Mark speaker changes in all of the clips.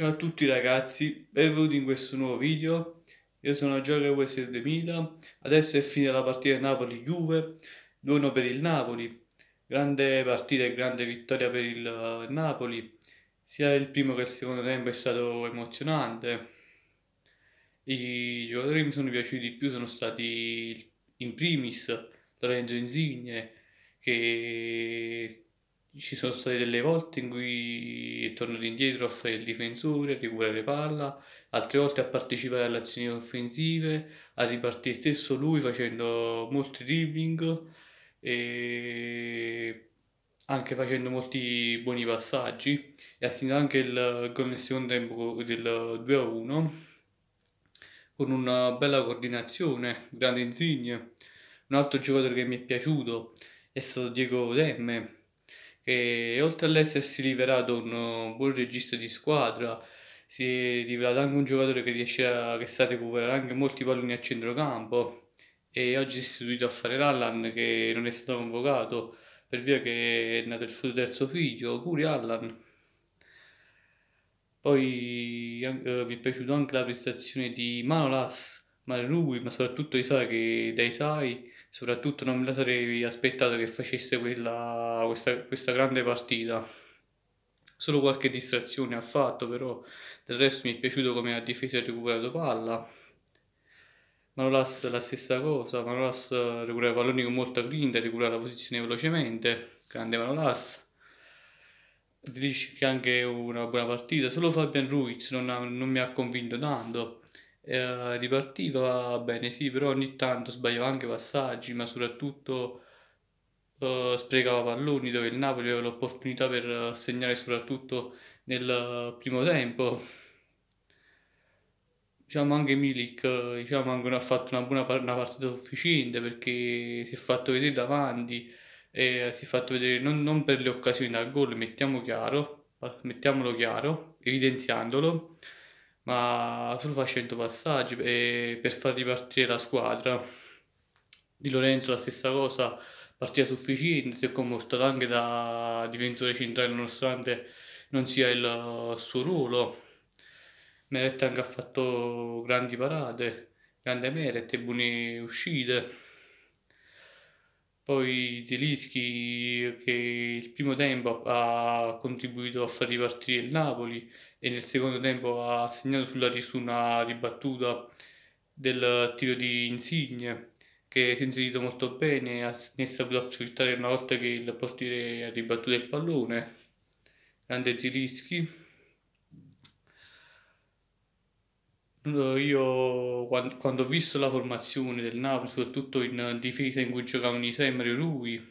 Speaker 1: Ciao a tutti ragazzi, benvenuti in questo nuovo video. Io sono Giorgio Wesley 2000. Adesso è finita la partita Napoli-Juve, 2-1 per il Napoli. Grande partita e grande vittoria per eh, il Napoli. Sia il primo che il secondo tempo è stato emozionante. I giocatori che mi sono piaciuti di più sono stati in primis Lorenzo Insigne che ci sono state delle volte in cui è tornato indietro a fare il difensore, a recuperare palla, altre volte a partecipare alle azioni offensive, a ripartire stesso lui facendo molti dribbling e anche facendo molti buoni passaggi e ha segnato anche il gol nel secondo tempo del 2-1 con una bella coordinazione, grande insigne. Un altro giocatore che mi è piaciuto è stato Diego Demme che oltre all'essersi rivelato un uh, buon regista di squadra, si è rivelato anche un giocatore che riesce a che sta recuperare anche molti palloni a centrocampo e oggi si è istituito a fare l'Allan che non è stato convocato per via che è nato il suo terzo figlio, Curi Allan. Poi eh, mi è piaciuta anche la prestazione di Manolas, ma lui, ma soprattutto Isai che dai sai soprattutto non me la sarei aspettato che facesse quella, questa, questa grande partita. Solo qualche distrazione ha fatto, però del resto mi è piaciuto come ha difeso e recuperato palla. Manolas la stessa cosa, Manolas recupera i palloni con molta grinta, recupera la posizione velocemente, grande Manolas. Zilic che anche una buona partita, solo Fabian Ruiz non, ha, non mi ha convinto tanto, eh, ripartiva bene, sì, però ogni tanto sbagliava anche passaggi, ma soprattutto eh, sprecava palloni dove il Napoli aveva l'opportunità per segnare soprattutto nel primo tempo. Diciamo anche Milik diciamo anche ha fatto una buona una partita sufficiente perché si è fatto vedere davanti e si è fatto vedere non, non per le occasioni da gol, mettiamo chiaro, mettiamolo chiaro, evidenziandolo, ma solo facendo passaggi e eh, per far ripartire la squadra. Di Lorenzo la stessa cosa, partita sufficiente, si è comportato anche da difensore centrale nonostante non sia il suo ruolo. Meret anche ha fatto grandi parate, grande Meret e buone uscite. Poi Zelischi che il primo tempo ha contribuito a far ripartire il Napoli, e nel secondo tempo ha segnato sulla una ribattuta del tiro di Insigne che si è inserito molto bene, ha è saputo approfittare una volta che il portiere ha ribattuto il pallone. Grande Zirischi. Eh, io quando ho visto la formazione del Napoli, soprattutto in difesa in cui giocavano i Mario Rui,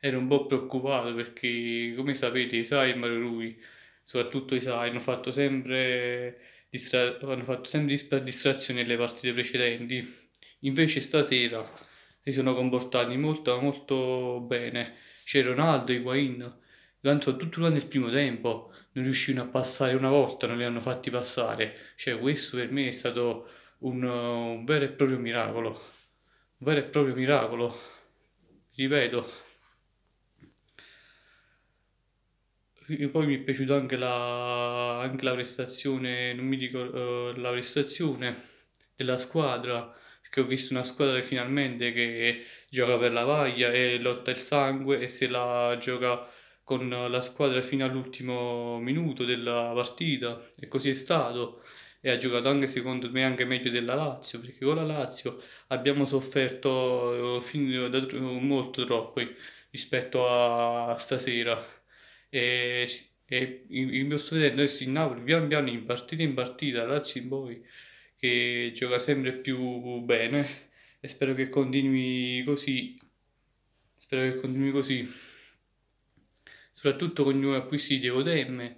Speaker 1: ero un po' preoccupato perché come sapete Sai Mario Rui soprattutto i SAI, hanno fatto sempre, distra- hanno fatto sempre distra- distrazioni alle partite precedenti. Invece stasera si sono comportati molto, molto bene. C'è Ronaldo, Higuain, tanto tutto durante il primo tempo non riuscivano a passare una volta, non li hanno fatti passare. Cioè questo per me è stato un, un vero e proprio miracolo. Un vero e proprio miracolo. Ripeto, E poi mi è piaciuta anche la, anche la prestazione, non mi dico eh, la prestazione della squadra, perché ho visto una squadra che finalmente che gioca per la vaglia e lotta il sangue e se la gioca con la squadra fino all'ultimo minuto della partita e così è stato e ha giocato anche secondo me anche meglio della Lazio perché con la Lazio abbiamo sofferto eh, fin, da, molto troppo rispetto a stasera e, e sto vedendo adesso il Napoli pian piano in partita in partita Lazio in poi che gioca sempre più bene e spero che continui così spero che continui così soprattutto con i nuovi acquisti di Evotem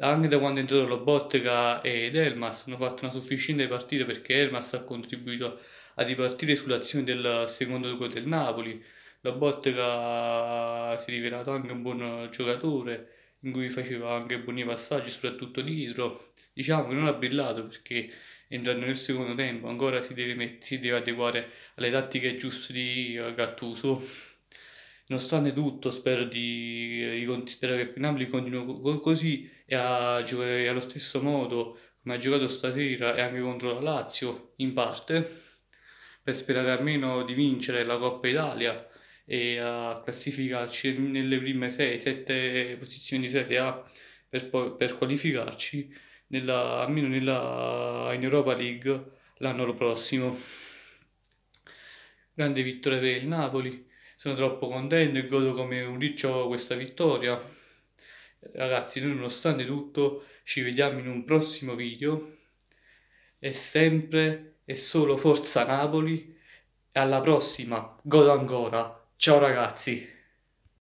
Speaker 1: anche da quando è entrato Lobottega ed Elmas hanno fatto una sufficiente partita perché Elmas ha contribuito a ripartire sull'azione del secondo gol del Napoli la Bottega si è rivelato anche un buon giocatore in cui faceva anche buoni passaggi, soprattutto dietro. Diciamo che non ha brillato perché entrando nel secondo tempo ancora si deve, met- si deve adeguare alle tattiche giuste di Gattuso. Nonostante tutto, spero, di, di, spero che Napoli continui così e a giocare allo stesso modo come ha giocato stasera e anche contro la Lazio, in parte, per sperare almeno di vincere la Coppa Italia e a eh, classificarci nelle prime 6-7 posizioni di Serie A per, per qualificarci nella, almeno nella, in Europa League l'anno prossimo. Grande vittoria per il Napoli, sono troppo contento e godo come un riccio questa vittoria. Ragazzi, nonostante tutto ci vediamo in un prossimo video e sempre e solo Forza Napoli alla prossima, godo ancora! Ciao ragazzi!